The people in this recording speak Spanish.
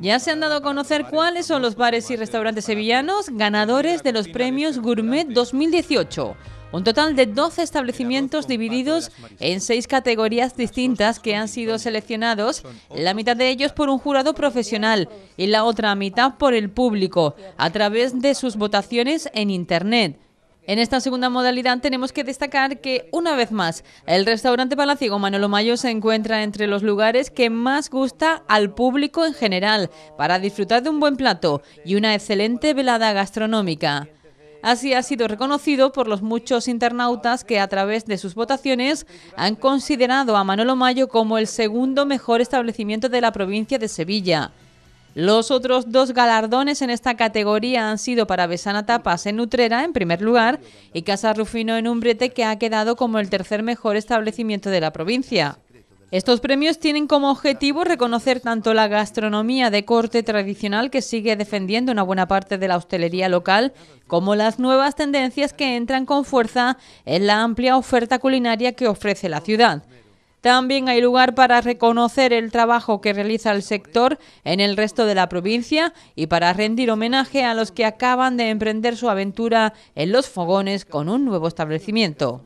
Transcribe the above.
Ya se han dado a conocer cuáles son los bares y restaurantes sevillanos ganadores de los premios Gourmet 2018. Un total de 12 establecimientos divididos en seis categorías distintas que han sido seleccionados, la mitad de ellos por un jurado profesional y la otra mitad por el público, a través de sus votaciones en Internet. En esta segunda modalidad tenemos que destacar que, una vez más, el restaurante Palaciego Manolo Mayo se encuentra entre los lugares que más gusta al público en general para disfrutar de un buen plato y una excelente velada gastronómica. Así ha sido reconocido por los muchos internautas que a través de sus votaciones han considerado a Manolo Mayo como el segundo mejor establecimiento de la provincia de Sevilla. Los otros dos galardones en esta categoría han sido para Besana Tapas en Nutrera en primer lugar, y Casa Rufino en Umbrete, que ha quedado como el tercer mejor establecimiento de la provincia. Estos premios tienen como objetivo reconocer tanto la gastronomía de corte tradicional que sigue defendiendo una buena parte de la hostelería local, como las nuevas tendencias que entran con fuerza en la amplia oferta culinaria que ofrece la ciudad. También hay lugar para reconocer el trabajo que realiza el sector en el resto de la provincia y para rendir homenaje a los que acaban de emprender su aventura en los fogones con un nuevo establecimiento.